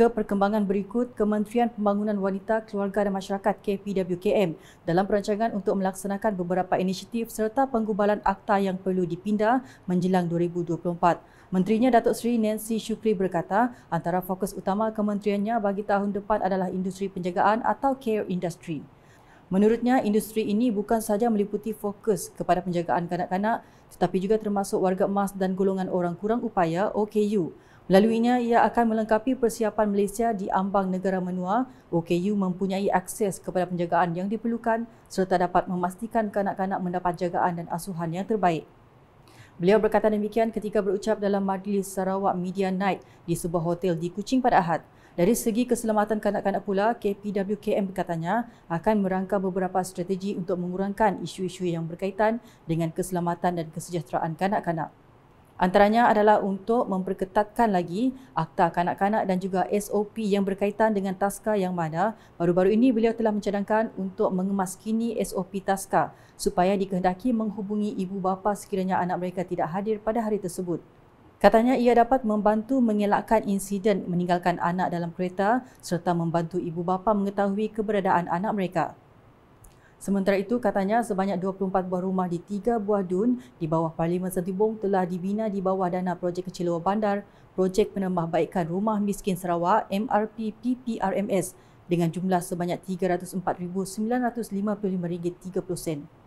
Ke perkembangan berikut, Kementerian Pembangunan Wanita, Keluarga dan Masyarakat KPWKM dalam perancangan untuk melaksanakan beberapa inisiatif serta penggubalan akta yang perlu dipindah menjelang 2024. Menterinya Datuk Seri Nancy Shukri berkata, antara fokus utama kementeriannya bagi tahun depan adalah industri penjagaan atau care industry. Menurutnya, industri ini bukan sahaja meliputi fokus kepada penjagaan kanak-kanak tetapi juga termasuk warga emas dan golongan orang kurang upaya OKU Melaluinya, ia akan melengkapi persiapan Malaysia di ambang negara menua. OKU mempunyai akses kepada penjagaan yang diperlukan serta dapat memastikan kanak-kanak mendapat jagaan dan asuhan yang terbaik. Beliau berkata demikian ketika berucap dalam majlis Sarawak Media Night di sebuah hotel di Kuching pada Ahad. Dari segi keselamatan kanak-kanak pula, KPWKM katanya akan merangka beberapa strategi untuk mengurangkan isu-isu yang berkaitan dengan keselamatan dan kesejahteraan kanak-kanak. Antaranya adalah untuk memperketatkan lagi akta kanak-kanak dan juga SOP yang berkaitan dengan taska yang mana baru-baru ini beliau telah mencadangkan untuk mengemaskini SOP taska supaya dikehendaki menghubungi ibu bapa sekiranya anak mereka tidak hadir pada hari tersebut. Katanya ia dapat membantu mengelakkan insiden meninggalkan anak dalam kereta serta membantu ibu bapa mengetahui keberadaan anak mereka. Sementara itu, katanya sebanyak 24 buah rumah di tiga buah dun di bawah Parlimen Sentibung telah dibina di bawah dana projek kecil luar bandar, projek penambahbaikan rumah miskin Sarawak MRP PPRMS dengan jumlah sebanyak RM304,955.30.